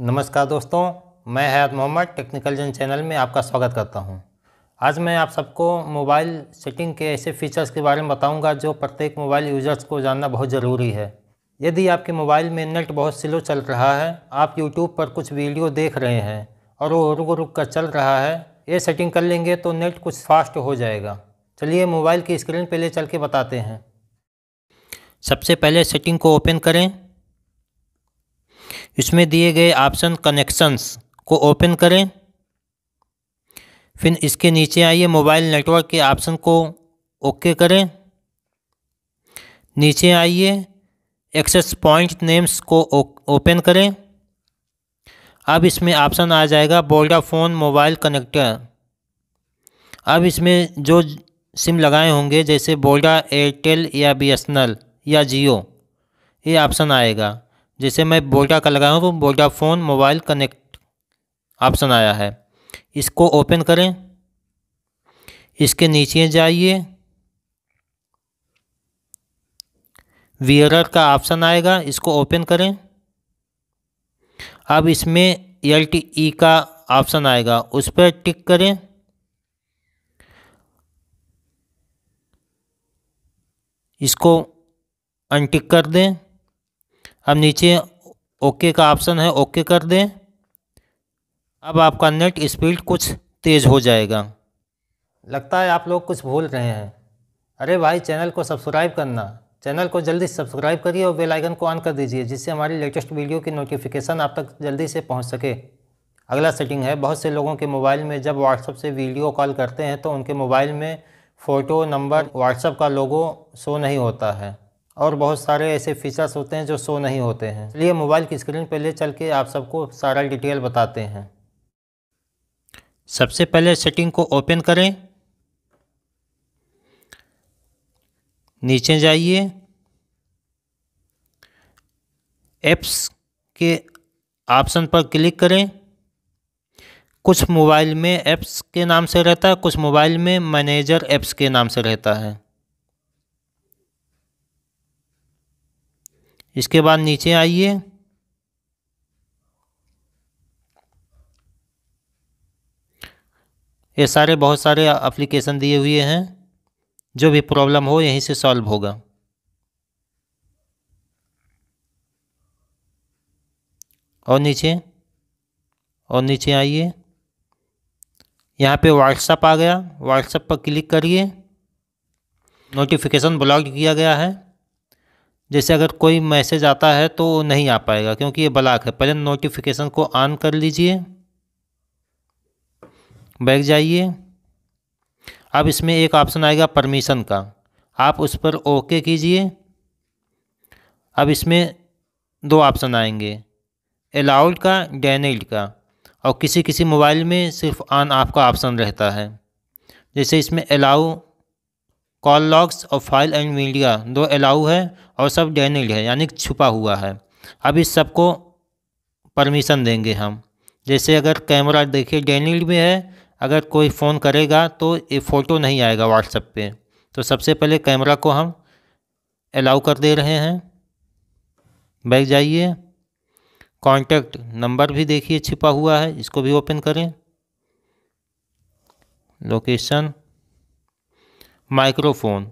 नमस्कार दोस्तों मैं हयात मोहम्मद टेक्निकल जन चैनल में आपका स्वागत करता हूं। आज मैं आप सबको मोबाइल सेटिंग के ऐसे फीचर्स के बारे में बताऊंगा जो प्रत्येक मोबाइल यूजर्स को जानना बहुत ज़रूरी है यदि आपके मोबाइल में नेट बहुत स्लो चल रहा है आप यूट्यूब पर कुछ वीडियो देख रहे हैं और वो रुक रुक कर चल रहा है ये सेटिंग कर लेंगे तो नेट कुछ फास्ट हो जाएगा चलिए मोबाइल की स्क्रीन पर ले चल के बताते हैं सबसे पहले सेटिंग को ओपन करें इसमें दिए गए ऑप्शन कनेक्शंस को ओपन करें फिर इसके नीचे आइए मोबाइल नेटवर्क के ऑप्शन को ओके करें नीचे आइए एक्सेस पॉइंट नेम्स को ओपन करें अब इसमें ऑप्शन आ जाएगा फ़ोन मोबाइल कनेक्टर अब इसमें जो सिम लगाए होंगे जैसे बोल्डा एयरटेल या बी या जियो ये ऑप्शन आएगा जैसे मैं बोडा का लगाया हूँ तो बोडा फ़ोन मोबाइल कनेक्ट ऑप्शन आया है इसको ओपन करें इसके नीचे जाइए वियरर का ऑप्शन आएगा इसको ओपन करें अब इसमें एल टी ई का ऑप्शन आएगा उस पर टिक करें इसको अनटिक कर दें अब नीचे ओके का ऑप्शन है ओके कर दें अब आपका नेट स्पीड कुछ तेज़ हो जाएगा लगता है आप लोग कुछ भूल रहे हैं अरे भाई चैनल को सब्सक्राइब करना चैनल को जल्दी सब्सक्राइब करिए और बेल आइकन को ऑन कर दीजिए जिससे हमारी लेटेस्ट वीडियो की नोटिफिकेशन आप तक जल्दी से पहुंच सके अगला सेटिंग है बहुत से लोगों के मोबाइल में जब व्हाट्सअप से वीडियो कॉल करते हैं तो उनके मोबाइल में फ़ोटो नंबर व्हाट्सअप का लोगो शो नहीं होता है और बहुत सारे ऐसे फीचर्स होते हैं जो शो नहीं होते हैं इसलिए मोबाइल की स्क्रीन पर ले चल के आप सबको सारा डिटेल बताते हैं सबसे पहले सेटिंग को ओपन करें नीचे जाइए एप्स के ऑप्शन पर क्लिक करें कुछ मोबाइल में एप्स के नाम से रहता है कुछ मोबाइल में मैनेजर एप्स के नाम से रहता है इसके बाद नीचे आइए ये सारे बहुत सारे एप्लीकेशन दिए हुए हैं जो भी प्रॉब्लम हो यहीं से सॉल्व होगा और नीचे और नीचे आइए यहाँ पे व्हाट्सअप आ गया व्हाट्सअप पर क्लिक करिए नोटिफिकेशन ब्लॉक किया गया है जैसे अगर कोई मैसेज आता है तो नहीं आ पाएगा क्योंकि ये ब्लॉक है पहले नोटिफिकेशन को ऑन कर लीजिए बैग जाइए अब इसमें एक ऑप्शन आएगा परमिशन का आप उस पर ओके कीजिए अब इसमें दो ऑप्शन आएंगे अलाउड का डेनेल्ड का और किसी किसी मोबाइल में सिर्फ ऑन ऑफ का ऑप्शन रहता है जैसे इसमें अलाउ कॉल लॉग्स और फाइल एंड मीडिया दो अलाउ है और सब डैनिल है यानी छुपा हुआ है अब इस सबको परमिशन देंगे हम जैसे अगर कैमरा देखिए डेनिल में है अगर कोई फ़ोन करेगा तो ये फ़ोटो नहीं आएगा व्हाट्सएप पे तो सबसे पहले कैमरा को हम अलाउ कर दे रहे हैं बैग जाइए कॉन्टैक्ट नंबर भी देखिए छिपा हुआ है इसको भी ओपन करें लोकेशन माइक्रोफोन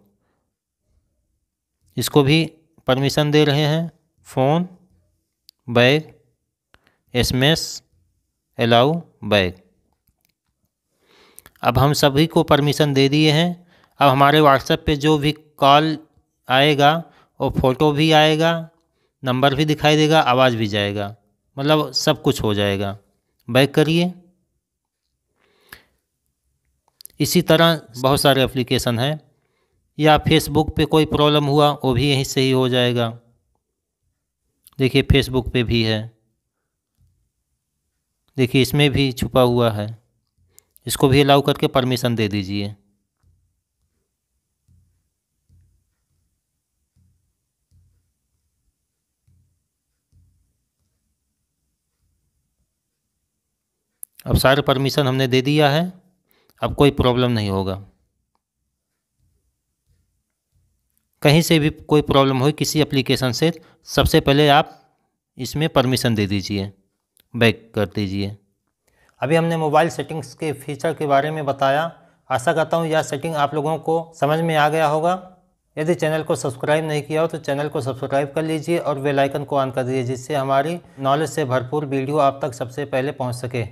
इसको भी परमिशन दे रहे हैं phone back SMS allow back अब हम सभी को परमिशन दे दिए हैं अब हमारे व्हाट्सएप पे जो भी कॉल आएगा और फ़ोटो भी आएगा नंबर भी दिखाई देगा आवाज़ भी जाएगा मतलब सब कुछ हो जाएगा बैक करिए इसी तरह बहुत सारे एप्लीकेशन हैं या फेसबुक पे कोई प्रॉब्लम हुआ वो भी यहीं से ही हो जाएगा देखिए फेसबुक पे भी है देखिए इसमें भी छुपा हुआ है इसको भी अलाउ करके परमिशन दे दीजिए अब सारे परमिशन हमने दे दिया है अब कोई प्रॉब्लम नहीं होगा कहीं से भी कोई प्रॉब्लम हो किसी एप्लीकेशन से सबसे पहले आप इसमें परमिशन दे दीजिए बैक कर दीजिए अभी हमने मोबाइल सेटिंग्स के फीचर के बारे में बताया आशा करता हूँ यह सेटिंग आप लोगों को समझ में आ गया होगा यदि चैनल को सब्सक्राइब नहीं किया हो तो चैनल को सब्सक्राइब कर लीजिए और बेल को ऑन कर दीजिए जिससे हमारी नॉलेज से भरपूर वीडियो आप तक सबसे पहले पहुँच सके